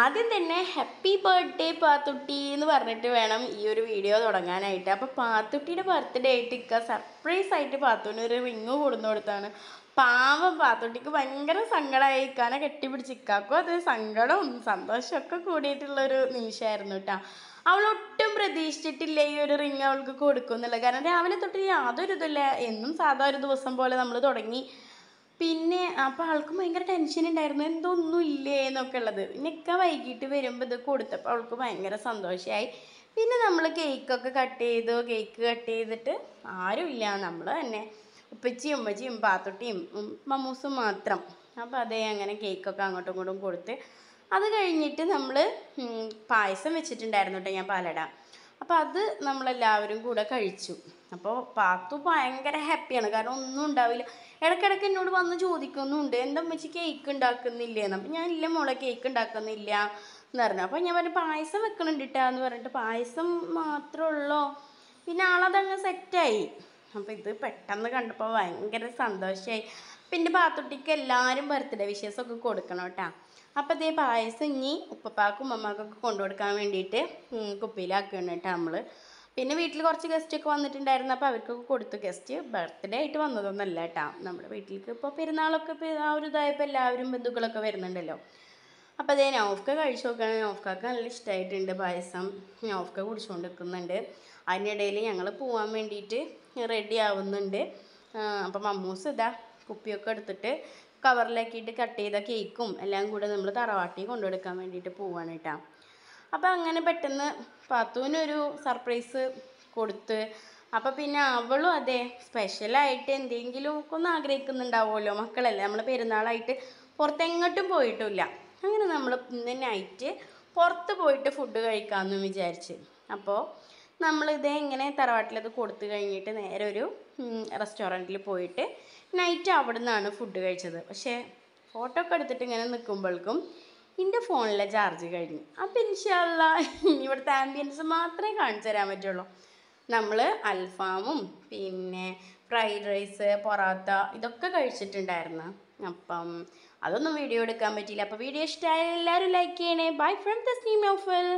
ആദ്യം തന്നെ happy birthday പാത്തുട്ടി എന്ന് പറഞ്ഞിട്ട് വേണം ഈ ഒരു വീഡിയോ തുടങ്ങാനായിട്ട് അപ്പോൾ പാത്തുട്ടിയുടെ ബർത്ത്ഡേ ആയിട്ട് ഇക്ക സർപ്രൈസ് ആയിട്ട് പാത്തുവിന് ഒരു റിങ് കൊടുന്നു കൊടുത്താണ് പാവം പാത്തുട്ടിക്ക് ഭയങ്കര സങ്കടമായി ഇക്കാനെ കെട്ടിപ്പിടിച്ച് ഇക്കാക്കും അത് സങ്കടവും സന്തോഷമൊക്കെ കൂടിയിട്ടുള്ളൊരു നിമിഷമായിരുന്നു കേട്ടോ അവൾ ഒട്ടും പ്രതീക്ഷിച്ചിട്ടില്ല ഈ ഒരു റിങ് അവൾക്ക് കൊടുക്കുന്നില്ല കാരണം രാവിലെ തൊട്ട് യാതൊരു ഇതില്ല എന്നും സാധാ ഒരു ദിവസം പോലെ നമ്മൾ തുടങ്ങി പിന്നെ അപ്പോൾ ആൾക്ക് ഭയങ്കര ടെൻഷൻ ഉണ്ടായിരുന്നു എന്തൊന്നും ഇല്ലേ എന്നൊക്കെ ഉള്ളത് പിന്നെ ഇക്ക വൈകിട്ട് വരുമ്പോൾ ഇത് കൊടുത്തപ്പോൾ അവൾക്ക് ഭയങ്കര സന്തോഷമായി പിന്നെ നമ്മൾ കേക്കൊക്കെ കട്ട് ചെയ്തു കേക്ക് കട്ട് ചെയ്തിട്ട് ആരുമില്ല നമ്മൾ തന്നെ ഉപ്പച്ചിയും ഉമ്മച്ചിയും പാത്തുട്ടിയും മമ്മൂസും മാത്രം അപ്പോൾ അതേ അങ്ങനെ കേക്കൊക്കെ അങ്ങോട്ടും ഇങ്ങോട്ടും കൊടുത്ത് അത് കഴിഞ്ഞിട്ട് നമ്മൾ പായസം വെച്ചിട്ടുണ്ടായിരുന്നു കേട്ടോ ഞാൻ പാലട അപ്പോൾ അത് നമ്മളെല്ലാവരും കൂടെ കഴിച്ചു അപ്പോൾ പാത്തു ഭയങ്കര ഹാപ്പിയാണ് കാരണം ഒന്നും ഉണ്ടാവില്ല ഇടയ്ക്കിടയ്ക്ക് എന്നോട് വന്ന് ചോദിക്കുന്നുണ്ട് എന്താ അമ്മച്ചി കേക്ക് ഉണ്ടാക്കുന്നില്ലേന്ന് അപ്പം ഞാൻ ഇല്ല മോളെ കേക്ക് ഉണ്ടാക്കുന്നില്ല എന്ന് പറഞ്ഞു അപ്പോൾ ഞാൻ പറഞ്ഞു പായസം വെക്കണുണ്ട് എന്ന് പറഞ്ഞിട്ട് പായസം മാത്രമേ ഉള്ളൂ പിന്നെ ആളതങ്ങ് സെറ്റായി അപ്പോൾ ഇത് പെട്ടെന്ന് കണ്ടപ്പോൾ ഭയങ്കര സന്തോഷമായി പിന്നെ പാത്തുട്ടിക്ക് എല്ലാവരും ബർത്ത്ഡേ വിഷേസൊക്കെ കൊടുക്കണം കേട്ടോ അപ്പോൾ ഇതേ പായസം ഇനി ഉപ്പപ്പാക്കും ഉമ്മമാക്കൊക്കെ കൊണ്ടു കൊടുക്കാൻ വേണ്ടിയിട്ട് കുപ്പിയിലാക്കണം കേട്ടോ നമ്മൾ പിന്നെ വീട്ടിൽ കുറച്ച് ഒക്കെ വന്നിട്ടുണ്ടായിരുന്നു അപ്പോൾ അവർക്കൊക്കെ കൊടുത്തു ഗസ്റ്റ് ബർത്ത്ഡേ ആയിട്ട് വന്നതൊന്നല്ല കേട്ടോ നമ്മുടെ വീട്ടിലേക്ക് ഇപ്പോൾ പെരുന്നാളൊക്കെ ആ ഒരു ഇതായപ്പോൾ എല്ലാവരും ബന്ധുക്കളൊക്കെ വരുന്നുണ്ടല്ലോ അപ്പോൾ അതേ നോഫ്ക്ക കഴിച്ചു നോക്കുകയാണ് നൗഫ്ക്കാക്ക് നല്ല ഇഷ്ടമായിട്ടുണ്ട് പായസം നോഫ്ക്ക കുടിച്ചുകൊണ്ട് നിൽക്കുന്നുണ്ട് അതിനിടയിൽ ഞങ്ങൾ പോകാൻ വേണ്ടിയിട്ട് റെഡി ആവുന്നുണ്ട് അപ്പോൾ മമ്മൂസ് ഇതാ കുപ്പിയൊക്കെ എടുത്തിട്ട് കവറിലാക്കിയിട്ട് കട്ട് ചെയ്ത കേക്കും എല്ലാം കൂടെ നമ്മൾ തറവാട്ടി കൊണ്ടുകൊടുക്കാൻ വേണ്ടിയിട്ട് പോവാണ് കേട്ടോ അപ്പോൾ അങ്ങനെ പെട്ടെന്ന് പാത്തുവിനൊരു സർപ്രൈസ് കൊടുത്ത് അപ്പോൾ പിന്നെ അവളും അതെ സ്പെഷ്യലായിട്ട് എന്തെങ്കിലും ഒക്കെ ഒന്ന് ആഗ്രഹിക്കുന്നുണ്ടാവുമല്ലോ മക്കളല്ലേ നമ്മൾ പെരുന്നാളായിട്ട് പുറത്തെങ്ങോട്ടും പോയിട്ടില്ല അങ്ങനെ നമ്മൾ ഇന്ന് നൈറ്റ് പുറത്ത് പോയിട്ട് ഫുഡ് കഴിക്കാമെന്ന് വിചാരിച്ച് അപ്പോൾ നമ്മളിത് ഇങ്ങനെ തറവാട്ടിലത് കൊടുത്തു കഴിഞ്ഞിട്ട് നേരെ ഒരു റെസ്റ്റോറൻറ്റിൽ പോയിട്ട് നൈറ്റ് അവിടെ നിന്നാണ് ഫുഡ് കഴിച്ചത് പക്ഷേ ഫോട്ടോ ഒക്കെ എടുത്തിട്ട് ഇങ്ങനെ നിൽക്കുമ്പോഴേക്കും എൻ്റെ ഫോണിലെ ചാർജ് കഴിഞ്ഞു അപ്പം ഇൻഷല്ല ഇവിടുത്തെ ആംബിയൻസ് മാത്രമേ കാണിച്ചു തരാൻ പറ്റുള്ളൂ നമ്മൾ അൽഫാമും പിന്നെ ഫ്രൈഡ് റൈസ് പൊറാത്ത ഇതൊക്കെ കഴിച്ചിട്ടുണ്ടായിരുന്നു അപ്പം അതൊന്നും വീഡിയോ എടുക്കാൻ പറ്റിയില്ല അപ്പോൾ വീഡിയോ ഇഷ്ടമായ എല്ലാവരും ലൈക്ക് ചെയ്യണേ ബൈ ഫ്രം തസ്നീം നൗഫൽ